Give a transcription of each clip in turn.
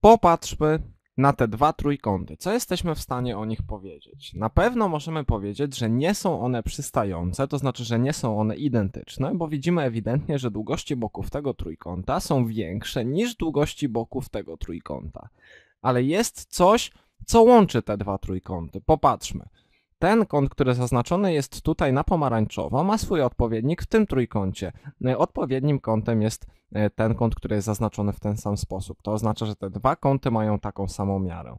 Popatrzmy na te dwa trójkąty. Co jesteśmy w stanie o nich powiedzieć? Na pewno możemy powiedzieć, że nie są one przystające, to znaczy, że nie są one identyczne, bo widzimy ewidentnie, że długości boków tego trójkąta są większe niż długości boków tego trójkąta. Ale jest coś, co łączy te dwa trójkąty. Popatrzmy. Ten kąt, który zaznaczony jest tutaj na pomarańczowo, ma swój odpowiednik w tym trójkącie. E, odpowiednim kątem jest e, ten kąt, który jest zaznaczony w ten sam sposób. To oznacza, że te dwa kąty mają taką samą miarę.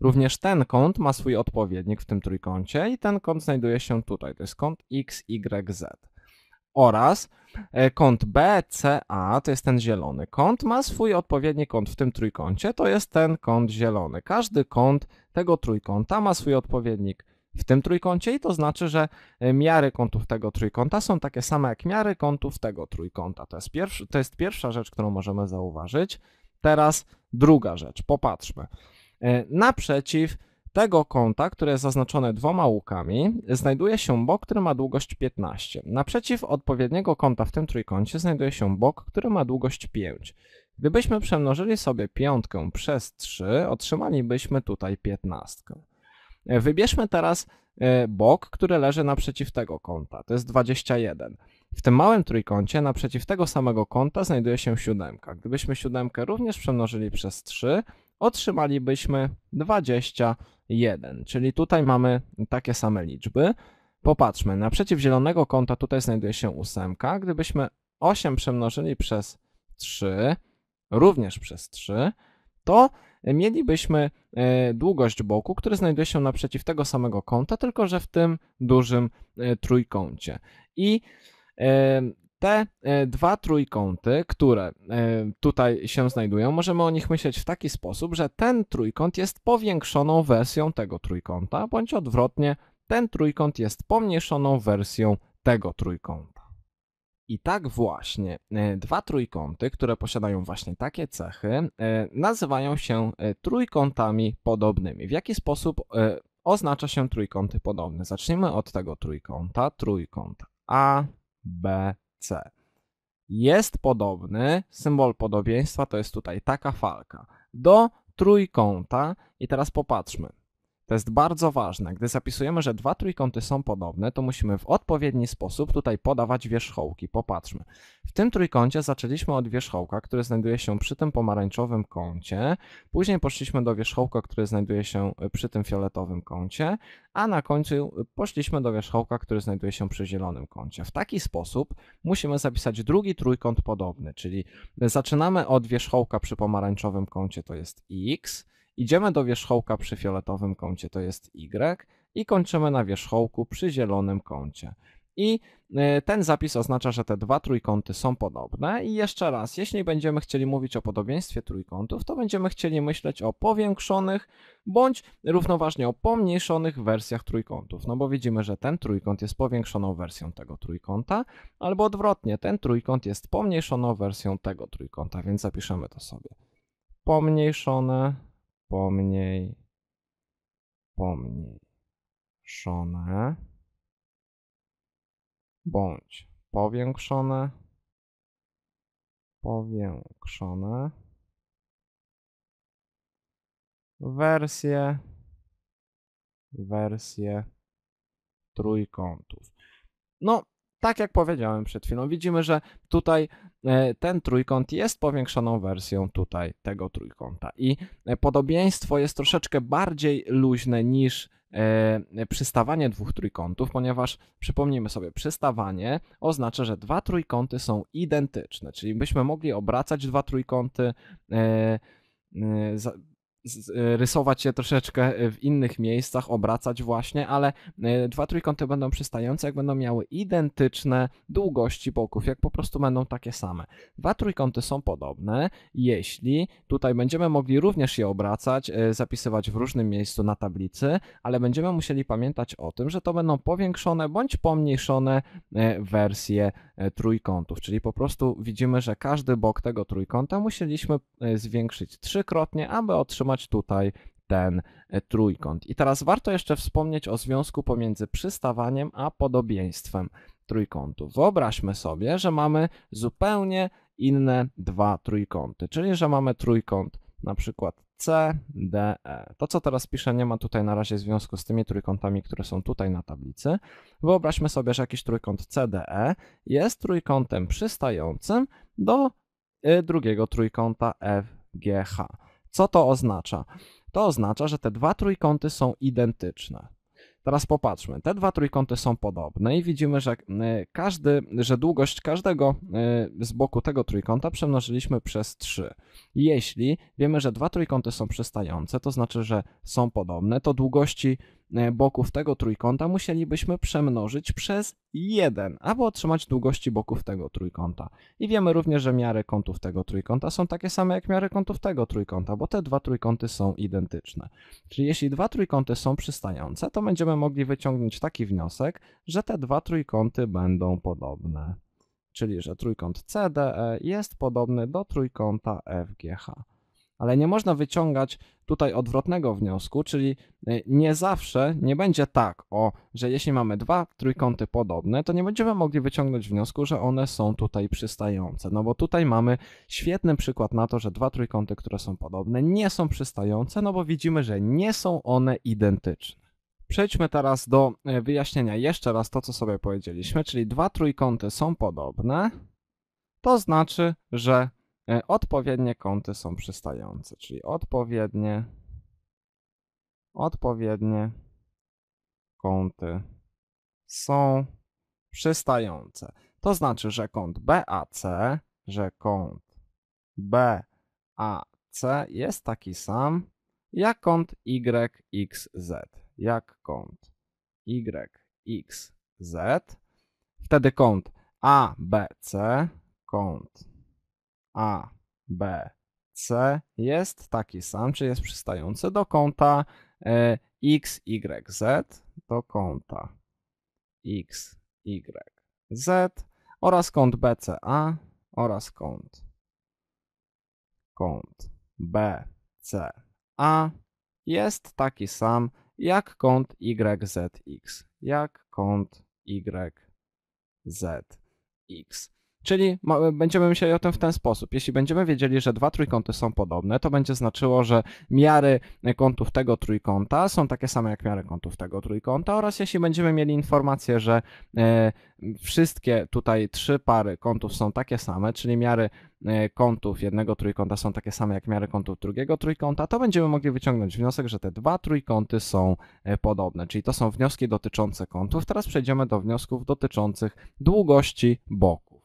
Również ten kąt ma swój odpowiednik w tym trójkącie i ten kąt znajduje się tutaj. To jest kąt XYZ oraz e, kąt BCA, to jest ten zielony kąt, ma swój odpowiedni kąt w tym trójkącie, to jest ten kąt zielony. Każdy kąt tego trójkąta ma swój odpowiednik w tym trójkącie i to znaczy, że e, miary kątów tego trójkąta są takie same jak miary kątów tego trójkąta. To jest, pierwszy, to jest pierwsza rzecz, którą możemy zauważyć. Teraz druga rzecz, popatrzmy. E, naprzeciw tego kąta, które jest zaznaczone dwoma łukami, znajduje się bok, który ma długość 15. Naprzeciw odpowiedniego kąta w tym trójkącie znajduje się bok, który ma długość 5. Gdybyśmy przemnożyli sobie piątkę przez 3, otrzymalibyśmy tutaj piętnastkę. Wybierzmy teraz e, bok, który leży naprzeciw tego kąta. To jest 21. W tym małym trójkącie naprzeciw tego samego kąta znajduje się siódemka. Gdybyśmy siódemkę również przemnożyli przez 3, otrzymalibyśmy 21. Czyli tutaj mamy takie same liczby. Popatrzmy, naprzeciw zielonego kąta tutaj znajduje się ósemka. Gdybyśmy 8 przemnożyli przez 3, również przez 3, to mielibyśmy e, długość boku, który znajduje się naprzeciw tego samego kąta, tylko że w tym dużym e, trójkącie. I e, te dwa trójkąty, które tutaj się znajdują, możemy o nich myśleć w taki sposób, że ten trójkąt jest powiększoną wersją tego trójkąta, bądź odwrotnie, ten trójkąt jest pomniejszoną wersją tego trójkąta. I tak właśnie e, dwa trójkąty, które posiadają właśnie takie cechy, e, nazywają się e, trójkątami podobnymi. W jaki sposób oznacza się trójkąty podobne? Zacznijmy od tego trójkąta. Trójkąt A, B, C. Jest podobny, symbol podobieństwa to jest tutaj taka falka, do trójkąta. I teraz popatrzmy. To jest bardzo ważne. Gdy zapisujemy, że dwa trójkąty są podobne, to musimy w odpowiedni sposób tutaj podawać wierzchołki. Popatrzmy. W tym trójkącie zaczęliśmy od wierzchołka, który znajduje się przy tym pomarańczowym kącie. Później poszliśmy do wierzchołka, który znajduje się e, przy tym fioletowym kącie. A na końcu poszliśmy do wierzchołka, który znajduje się przy zielonym kącie. W taki sposób musimy zapisać drugi trójkąt podobny, czyli zaczynamy od wierzchołka przy pomarańczowym kącie, to jest x Idziemy do wierzchołka przy fioletowym kącie, to jest Y, i kończymy na wierzchołku przy zielonym kącie. I e, ten zapis oznacza, że te dwa trójkąty są podobne. I jeszcze raz, jeśli będziemy chcieli mówić o podobieństwie trójkątów, to będziemy chcieli myśleć o powiększonych bądź równoważnie o pomniejszonych wersjach trójkątów. No bo widzimy, że ten trójkąt jest powiększoną wersją tego trójkąta, albo odwrotnie, ten trójkąt jest pomniejszoną wersją tego trójkąta, więc zapiszemy to sobie. Pomniejszone pomniej, bądź powiększone, powiększone wersje, wersje trójkątów. No, tak jak powiedziałem przed chwilą, widzimy, że tutaj e, ten trójkąt jest powiększoną wersją tutaj tego trójkąta i e, podobieństwo jest troszeczkę bardziej luźne niż e, przystawanie dwóch trójkątów, ponieważ przypomnijmy sobie, przystawanie oznacza, że dwa trójkąty są identyczne, czyli byśmy mogli obracać dwa trójkąty E, rysować je troszeczkę e, w innych miejscach, obracać właśnie, ale e, dwa trójkąty będą przystające, jak będą miały identyczne długości boków, jak po prostu będą takie same. Dwa trójkąty są podobne, jeśli tutaj będziemy mogli również je obracać, zapisywać w różnym miejscu na tablicy, ale będziemy musieli pamiętać o tym, że to będą powiększone bądź pomniejszone wersje trójkątów, czyli po prostu widzimy, że każdy bok tego trójkąta musieliśmy zwiększyć trzykrotnie, aby otrzymać utrzymać tutaj ten e, trójkąt. I teraz warto jeszcze wspomnieć o związku pomiędzy przystawaniem a podobieństwem trójkątu. Wyobraźmy sobie, że mamy zupełnie inne dwa trójkąty, czyli że mamy trójkąt na przykład CDE. To, co teraz piszę, nie ma tutaj na razie związku z tymi trójkątami, które są tutaj na tablicy. Wyobraźmy sobie, że jakiś trójkąt CDE jest trójkątem przystającym do e, drugiego trójkąta FGH. E co to oznacza? To oznacza, że te dwa trójkąty są identyczne. Teraz popatrzmy, te dwa trójkąty są podobne i widzimy, że e, każdy, że długość każdego e, z boku tego trójkąta przemnożyliśmy przez 3. Jeśli wiemy, że dwa trójkąty są przystające, to znaczy, że są podobne, to długości E, boków tego trójkąta musielibyśmy przemnożyć przez 1, aby otrzymać długości boków tego trójkąta. I wiemy również, że miary kątów tego trójkąta są takie same jak miary kątów tego trójkąta, bo te dwa trójkąty są identyczne. Czyli jeśli dwa trójkąty są przystające, to będziemy mogli wyciągnąć taki wniosek, że te dwa trójkąty będą podobne. Czyli że trójkąt CDE jest podobny do trójkąta FGH ale nie można wyciągać tutaj odwrotnego wniosku, czyli e, nie zawsze nie będzie tak, o, że jeśli mamy dwa trójkąty podobne, to nie będziemy mogli wyciągnąć wniosku, że one są tutaj przystające. No bo tutaj mamy świetny przykład na to, że dwa trójkąty, które są podobne, nie są przystające, no bo widzimy, że nie są one identyczne. Przejdźmy teraz do e, wyjaśnienia jeszcze raz to, co sobie powiedzieliśmy, czyli dwa trójkąty są podobne, to znaczy, że E, odpowiednie kąty są przystające, czyli odpowiednie, odpowiednie kąty są przystające. To znaczy, że kąt BAC, że kąt BAC jest taki sam jak kąt YXZ. Jak kąt YXZ. Wtedy kąt ABC, kąt a, B, C jest taki sam, czy jest przystający do kąta e, X, Y, Z, do kąta X, Y, Z oraz kąt BCA oraz kąt kąt BCA jest taki sam jak kąt YZX, jak kąt YZX. Czyli będziemy myśleli o tym w ten sposób. Jeśli będziemy wiedzieli, że dwa trójkąty są podobne, to będzie znaczyło, że miary kątów tego trójkąta są takie same jak miary kątów tego trójkąta oraz jeśli będziemy mieli informację, że e, wszystkie tutaj trzy pary kątów są takie same, czyli miary e, kątów jednego trójkąta są takie same jak miary kątów drugiego trójkąta, to będziemy mogli wyciągnąć wniosek, że te dwa trójkąty są e, podobne, czyli to są wnioski dotyczące kątów. Teraz przejdziemy do wniosków dotyczących długości boku.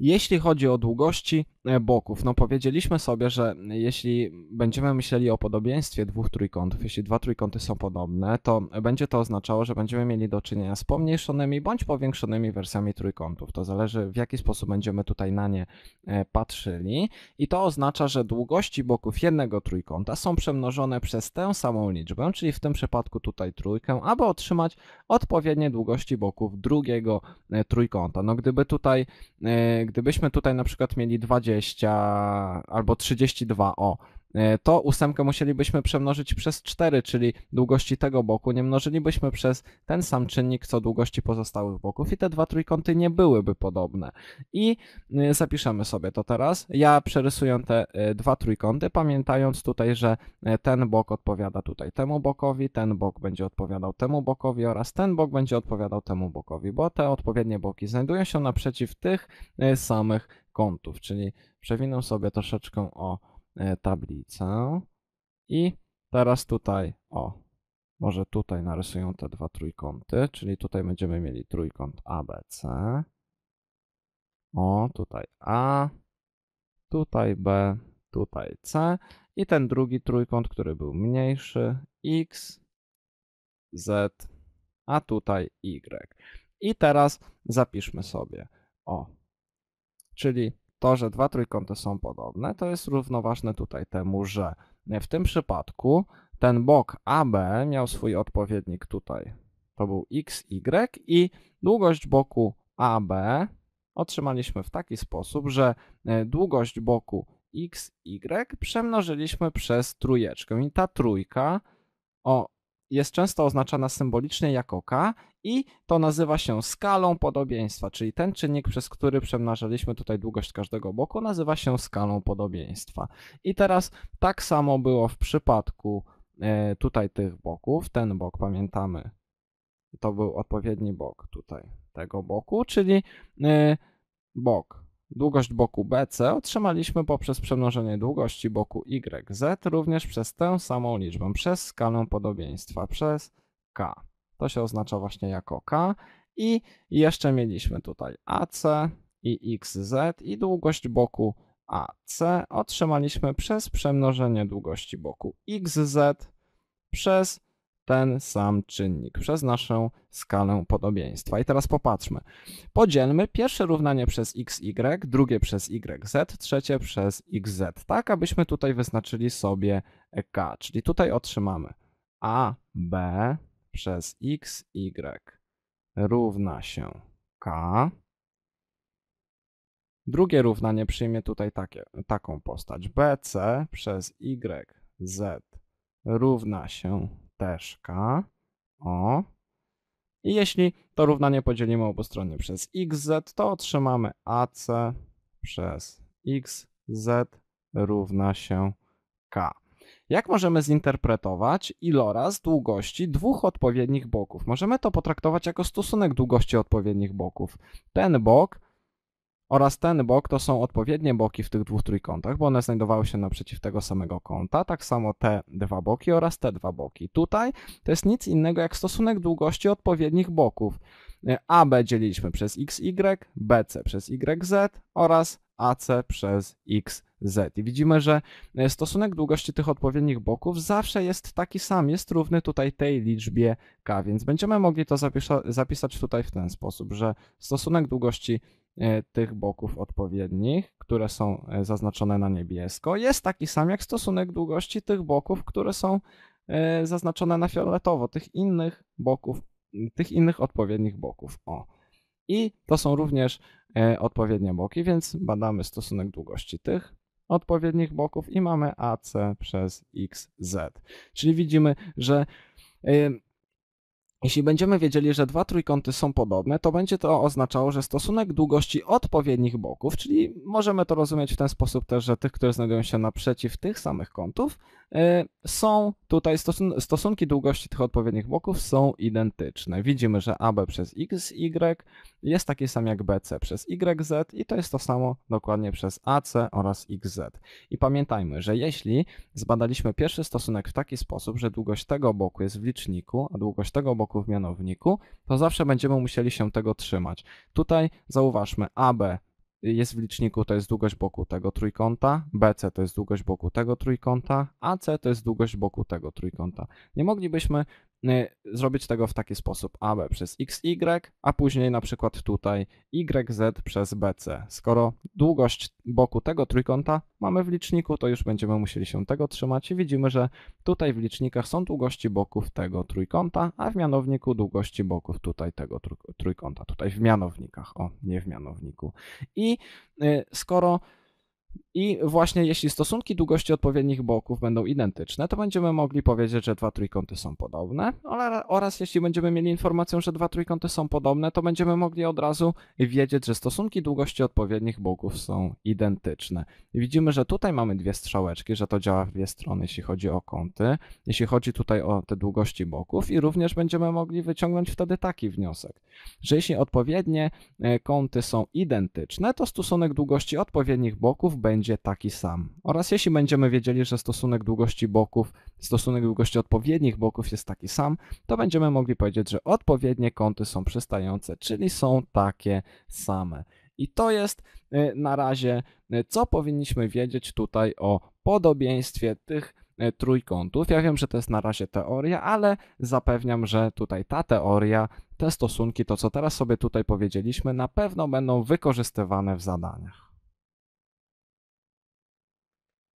Jeśli chodzi o długości, E, boków. No powiedzieliśmy sobie, że jeśli będziemy myśleli o podobieństwie dwóch trójkątów, jeśli dwa trójkąty są podobne, to będzie to oznaczało, że będziemy mieli do czynienia z pomniejszonymi bądź powiększonymi wersjami trójkątów. To zależy w jaki sposób będziemy tutaj na nie e, patrzyli i to oznacza, że długości boków jednego trójkąta są przemnożone przez tę samą liczbę, czyli w tym przypadku tutaj trójkę, aby otrzymać odpowiednie długości boków drugiego e, trójkąta. No gdyby tutaj, gdybyśmy tutaj na przykład mieli 20 20 albo 32, o, E, to ósemkę musielibyśmy przemnożyć przez 4, czyli długości tego boku nie mnożylibyśmy przez ten sam czynnik, co długości pozostałych boków i te dwa trójkąty nie byłyby podobne. I e, zapiszemy sobie to teraz. Ja przerysuję te e, dwa trójkąty, pamiętając tutaj, że ten bok odpowiada tutaj temu bokowi, ten bok będzie odpowiadał temu bokowi oraz ten bok będzie odpowiadał temu bokowi, bo te odpowiednie boki znajdują się naprzeciw tych samych kątów, czyli przewinę sobie troszeczkę o E, tablicę i teraz tutaj, o, może tutaj narysuję te dwa trójkąty, czyli tutaj będziemy mieli trójkąt ABC. O, tutaj A, tutaj B, tutaj C i ten drugi trójkąt, który był mniejszy, X, Z, a tutaj Y. I teraz zapiszmy sobie, o, czyli to, że dwa trójkąty są podobne, to jest równoważne tutaj temu, że w tym przypadku ten bok AB miał swój odpowiednik tutaj. To był XY i długość boku AB otrzymaliśmy w taki sposób, że e, długość boku XY przemnożyliśmy przez trójeczkę i ta trójka o jest często oznaczana symbolicznie jako K i to nazywa się skalą podobieństwa, czyli ten czynnik, przez który przemnażaliśmy tutaj długość każdego boku, nazywa się skalą podobieństwa. I teraz tak samo było w przypadku e, tutaj tych boków. Ten bok pamiętamy, to był odpowiedni bok tutaj tego boku, czyli e, bok Długość boku BC otrzymaliśmy poprzez przemnożenie długości boku YZ również przez tę samą liczbę, przez skalę podobieństwa, przez K. To się oznacza właśnie jako K. I jeszcze mieliśmy tutaj AC i XZ i długość boku AC otrzymaliśmy przez przemnożenie długości boku XZ przez ten sam czynnik przez naszą skalę podobieństwa. I teraz popatrzmy. Podzielmy pierwsze równanie przez xy, drugie przez yz, trzecie przez xz, tak abyśmy tutaj wyznaczyli sobie k, czyli tutaj otrzymamy a b przez xy równa się k. Drugie równanie przyjmie tutaj takie, taką postać. bc przez yz równa się Teżka. O. I jeśli to równanie podzielimy obustronnie przez xz, to otrzymamy ac przez xz równa się k. Jak możemy zinterpretować iloraz długości dwóch odpowiednich boków? Możemy to potraktować jako stosunek długości odpowiednich boków. Ten bok oraz ten bok to są odpowiednie boki w tych dwóch trójkątach, bo one znajdowały się naprzeciw tego samego kąta, tak samo te dwa boki oraz te dwa boki. Tutaj to jest nic innego jak stosunek długości odpowiednich boków. E, AB dzieliliśmy przez XY, BC przez YZ oraz AC przez XZ. I widzimy, że e, stosunek długości tych odpowiednich boków zawsze jest taki sam, jest równy tutaj tej liczbie K, więc będziemy mogli to zapisać tutaj w ten sposób, że stosunek długości E, tych boków odpowiednich, które są e, zaznaczone na niebiesko, jest taki sam jak stosunek długości tych boków, które są e, zaznaczone na fioletowo, tych innych boków, tych innych odpowiednich boków. O. I to są również odpowiednie boki, więc badamy stosunek długości tych odpowiednich boków i mamy AC przez XZ. Czyli widzimy, że jeśli będziemy wiedzieli, że dwa trójkąty są podobne, to będzie to oznaczało, że stosunek długości odpowiednich boków, czyli możemy to rozumieć w ten sposób też, że tych, które znajdują się naprzeciw tych samych kątów, E, są tutaj stosun stosunki długości tych odpowiednich boków są identyczne. Widzimy, że AB przez XY jest taki sam jak BC przez YZ i to jest to samo dokładnie przez AC oraz XZ. I pamiętajmy, że jeśli zbadaliśmy pierwszy stosunek w taki sposób, że długość tego boku jest w liczniku, a długość tego boku w mianowniku, to zawsze będziemy musieli się tego trzymać. Tutaj zauważmy AB jest w liczniku, to jest długość boku tego trójkąta, BC to jest długość boku tego trójkąta, AC to jest długość boku tego trójkąta. Nie moglibyśmy Y, zrobić tego w taki sposób AB przez XY, a później na przykład tutaj YZ przez BC. Skoro długość boku tego trójkąta mamy w liczniku, to już będziemy musieli się tego trzymać i widzimy, że tutaj w licznikach są długości boków tego trójkąta, a w mianowniku długości boków tutaj tego trójkąta, tutaj w mianownikach, o nie w mianowniku. I y, skoro i właśnie jeśli stosunki długości odpowiednich boków będą identyczne, to będziemy mogli powiedzieć, że dwa trójkąty są podobne, oraz jeśli będziemy mieli informację, że dwa trójkąty są podobne, to będziemy mogli od razu wiedzieć, że stosunki długości odpowiednich boków są identyczne. Widzimy, że tutaj mamy dwie strzałeczki, że to działa w dwie strony, jeśli chodzi o kąty, jeśli chodzi tutaj o te długości boków i również będziemy mogli wyciągnąć wtedy taki wniosek, że jeśli odpowiednie e, kąty są identyczne, to stosunek długości odpowiednich boków będzie będzie taki sam. Oraz jeśli będziemy wiedzieli, że stosunek długości boków, stosunek długości odpowiednich boków jest taki sam, to będziemy mogli powiedzieć, że odpowiednie kąty są przystające, czyli są takie same. I to jest y, na razie, y, co powinniśmy wiedzieć tutaj o podobieństwie tych y, trójkątów. Ja wiem, że to jest na razie teoria, ale zapewniam, że tutaj ta teoria, te stosunki, to co teraz sobie tutaj powiedzieliśmy, na pewno będą wykorzystywane w zadaniach.